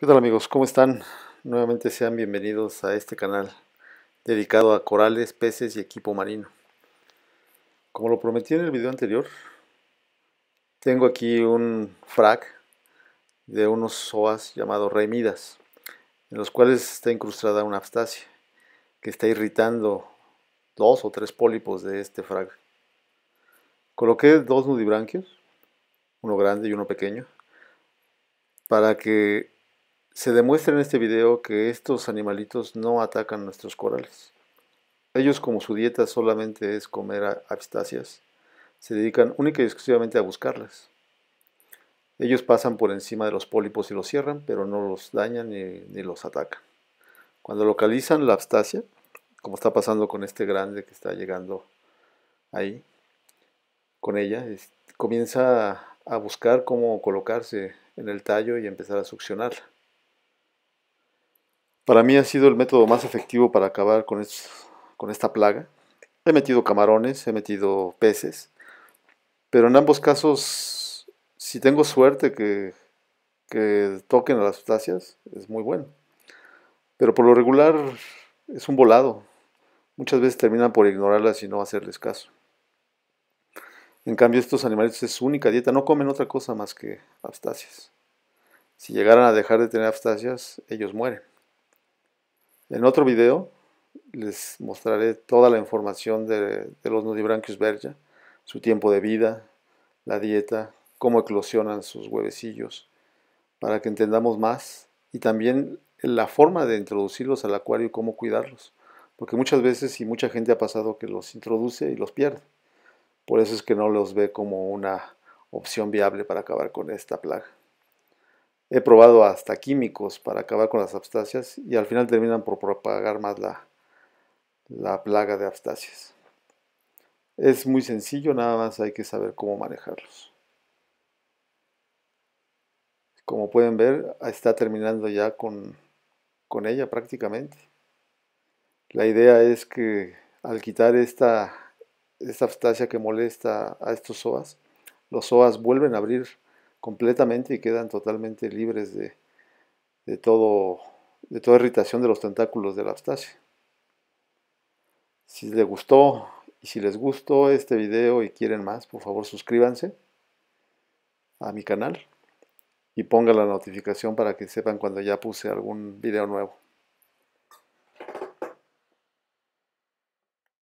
¿Qué tal amigos? ¿Cómo están? Nuevamente sean bienvenidos a este canal dedicado a corales, peces y equipo marino. Como lo prometí en el video anterior, tengo aquí un frag de unos soas llamados remidas, en los cuales está incrustada una abstasia que está irritando dos o tres pólipos de este frag. Coloqué dos nudibranquios, uno grande y uno pequeño, para que se demuestra en este video que estos animalitos no atacan nuestros corales. Ellos como su dieta solamente es comer abstasias se dedican única y exclusivamente a buscarlas. Ellos pasan por encima de los pólipos y los cierran, pero no los dañan ni, los atacan. Cuando localizan la abstacia, como está pasando con este grande que está llegando ahí, con ella, comienza a buscar cómo colocarse en el tallo y empezar a succionarla. Para mí ha sido el método más efectivo para acabar con, esta plaga. He metido camarones, he metido peces, pero en ambos casos, si tengo suerte que, toquen a las sustancias, es muy bueno. Pero por lo regular es un volado. Muchas veces terminan por ignorarlas y no hacerles caso. En cambio, estos animales es su única dieta, no comen otra cosa más que abstacias. Si llegaran a dejar de tener abstasias, ellos mueren. En otro video les mostraré toda la información de, los nudibranchius verja, su tiempo de vida, la dieta, cómo eclosionan sus huevecillos, para que entendamos más y también la forma de introducirlos al acuario y cómo cuidarlos. Porque muchas veces y mucha gente ha pasado que los introduce y los pierde. Por eso es que no los ve como una opción viable para acabar con esta plaga. He probado hasta químicos para acabar con las abstacias y al final terminan por propagar más la, la plaga de abstacias. Es muy sencillo, nada más hay que saber cómo manejarlos. Como pueden ver, está terminando ya con, ella prácticamente. La idea es que al quitar esta, esta que molesta a estos psoas, los psoas vuelven a abrir completamente y quedan totalmente libres de, todo, de toda irritación de los tentáculos de la Si les gustó y si les gustó este video y quieren más, por favor suscríbanse a mi canal y pongan la notificación para que sepan cuando ya puse algún video nuevo.